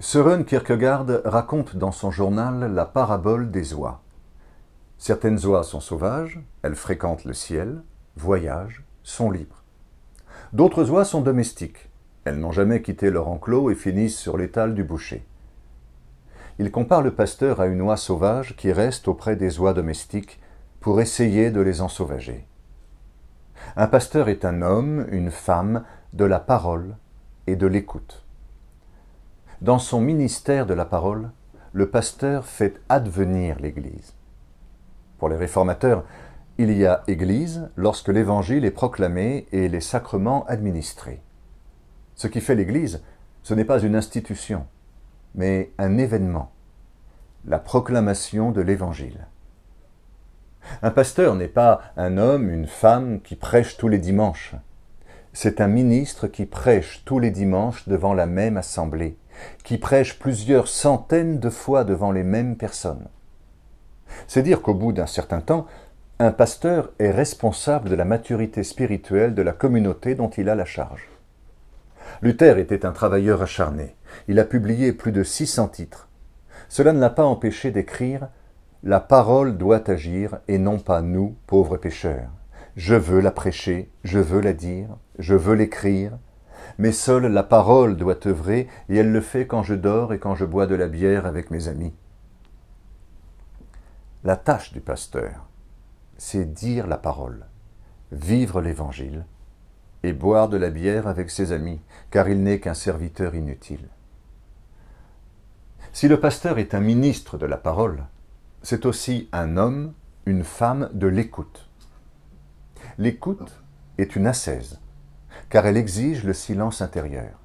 Søren Kierkegaard raconte dans son journal la parabole des oies. Certaines oies sont sauvages, elles fréquentent le ciel, voyagent, sont libres. D'autres oies sont domestiques, elles n'ont jamais quitté leur enclos et finissent sur l'étal du boucher. Il compare le pasteur à une oie sauvage qui reste auprès des oies domestiques pour essayer de les ensauvager. Un pasteur est un homme, une femme, de la parole et de l'écoute. Dans son ministère de la parole, le pasteur fait advenir l'Église. Pour les réformateurs, il y a Église lorsque l'Évangile est proclamé et les sacrements administrés. Ce qui fait l'Église, ce n'est pas une institution, mais un événement, la proclamation de l'Évangile. Un pasteur n'est pas un homme, une femme qui prêche tous les dimanches. C'est un ministre qui prêche tous les dimanches devant la même assemblée, qui prêche plusieurs centaines de fois devant les mêmes personnes. C'est dire qu'au bout d'un certain temps, un pasteur est responsable de la maturité spirituelle de la communauté dont il a la charge. Luther était un travailleur acharné. Il a publié plus de 600 titres. Cela ne l'a pas empêché d'écrire La parole doit agir et non pas nous, pauvres pécheurs. Je veux la prêcher, je veux la dire, je veux l'écrire, mais seule la parole doit œuvrer, et elle le fait quand je dors et quand je bois de la bière avec mes amis. La tâche du pasteur, c'est dire la parole, vivre l'Évangile, et boire de la bière avec ses amis, car il n'est qu'un serviteur inutile. Si le pasteur est un ministre de la parole, c'est aussi un homme, une femme de l'écoute. L'écoute est une assaise, car elle exige le silence intérieur.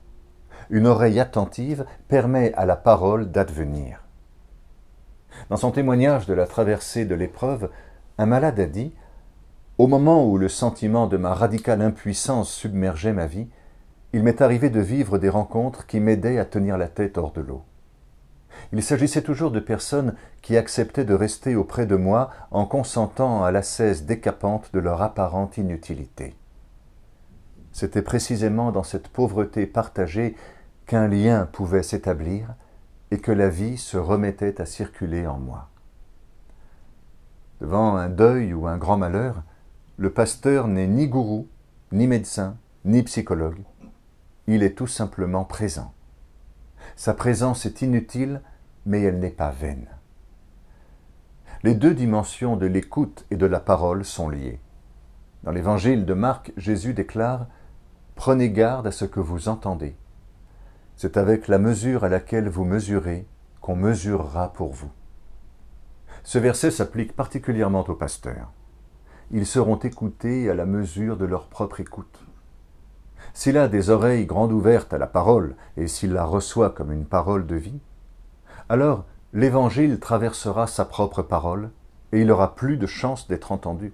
Une oreille attentive permet à la parole d'advenir. Dans son témoignage de la traversée de l'épreuve, un malade a dit Au moment où le sentiment de ma radicale impuissance submergeait ma vie, il m'est arrivé de vivre des rencontres qui m'aidaient à tenir la tête hors de l'eau. Il s'agissait toujours de personnes qui acceptaient de rester auprès de moi en consentant à la décapante de leur apparente inutilité. C'était précisément dans cette pauvreté partagée qu'un lien pouvait s'établir et que la vie se remettait à circuler en moi. Devant un deuil ou un grand malheur, le pasteur n'est ni gourou, ni médecin, ni psychologue. Il est tout simplement présent. Sa présence est inutile, mais elle n'est pas vaine. Les deux dimensions de l'écoute et de la parole sont liées. Dans l'évangile de Marc, Jésus déclare Prenez garde à ce que vous entendez. C'est avec la mesure à laquelle vous mesurez qu'on mesurera pour vous. Ce verset s'applique particulièrement aux pasteurs. Ils seront écoutés à la mesure de leur propre écoute. S'il a des oreilles grandes ouvertes à la parole et s'il la reçoit comme une parole de vie, alors l'Évangile traversera sa propre parole et il aura plus de chance d'être entendu.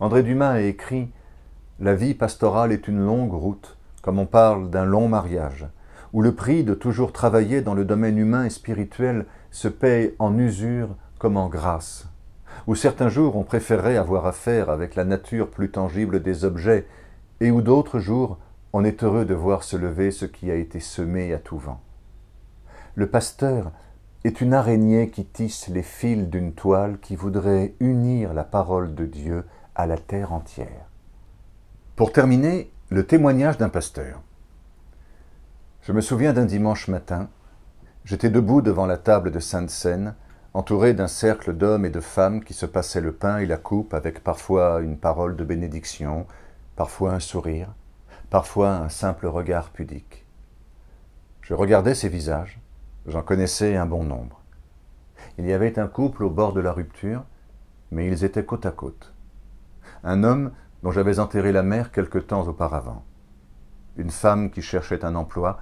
André Dumas a écrit la vie pastorale est une longue route, comme on parle d'un long mariage, où le prix de toujours travailler dans le domaine humain et spirituel se paye en usure comme en grâce, où certains jours on préférerait avoir affaire avec la nature plus tangible des objets, et où d'autres jours on est heureux de voir se lever ce qui a été semé à tout vent. Le pasteur est une araignée qui tisse les fils d'une toile qui voudrait unir la parole de Dieu à la terre entière. Pour terminer, le témoignage d'un pasteur. Je me souviens d'un dimanche matin, j'étais debout devant la table de Sainte-Seine, entouré d'un cercle d'hommes et de femmes qui se passaient le pain et la coupe avec parfois une parole de bénédiction, parfois un sourire, parfois un simple regard pudique. Je regardais ces visages, j'en connaissais un bon nombre. Il y avait un couple au bord de la rupture, mais ils étaient côte à côte. Un homme dont j'avais enterré la mère quelque temps auparavant. Une femme qui cherchait un emploi,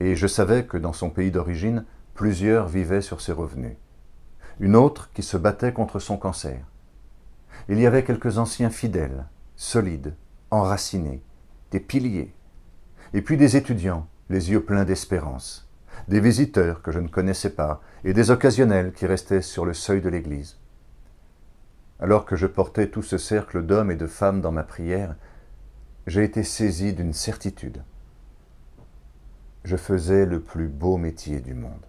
et je savais que dans son pays d'origine, plusieurs vivaient sur ses revenus. Une autre qui se battait contre son cancer. Il y avait quelques anciens fidèles, solides, enracinés, des piliers, et puis des étudiants, les yeux pleins d'espérance, des visiteurs que je ne connaissais pas, et des occasionnels qui restaient sur le seuil de l'église alors que je portais tout ce cercle d'hommes et de femmes dans ma prière, j'ai été saisi d'une certitude. Je faisais le plus beau métier du monde.